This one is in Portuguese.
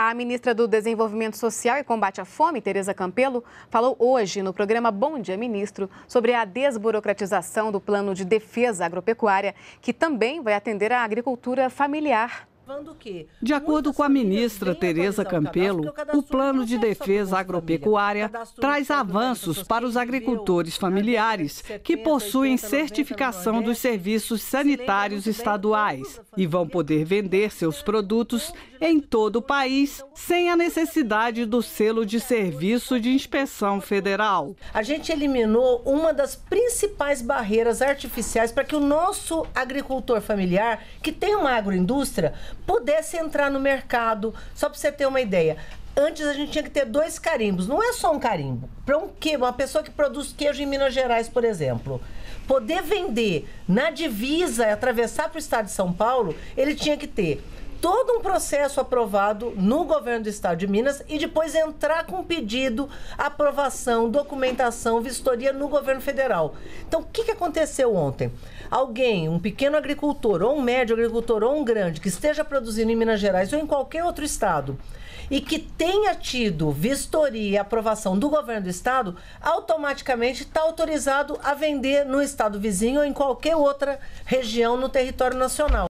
A ministra do Desenvolvimento Social e Combate à Fome, Tereza Campelo, falou hoje no programa Bom Dia Ministro sobre a desburocratização do Plano de Defesa Agropecuária, que também vai atender à agricultura familiar. De acordo com a ministra Tereza Campelo, o, o plano de defesa agropecuária traz avanços para os agricultores familiares que possuem certificação dos serviços sanitários estaduais e vão poder vender seus produtos em todo o país sem a necessidade do selo de serviço de inspeção federal. A gente eliminou uma das principais barreiras artificiais para que o nosso agricultor familiar, que tem uma agroindústria, pudesse entrar no mercado. Só para você ter uma ideia. Antes a gente tinha que ter dois carimbos. Não é só um carimbo. Para um queijo, uma pessoa que produz queijo em Minas Gerais, por exemplo, poder vender na divisa, atravessar para o estado de São Paulo, ele tinha que ter todo um processo aprovado no governo do estado de Minas e depois entrar com pedido, aprovação, documentação, vistoria no governo federal. Então, o que, que aconteceu ontem? Alguém, um pequeno agricultor, ou um médio agricultor, ou um grande, que esteja produzindo em Minas Gerais ou em qualquer outro estado e que tenha tido vistoria e aprovação do governo do estado, automaticamente está autorizado a vender no estado vizinho ou em qualquer outra região no território nacional.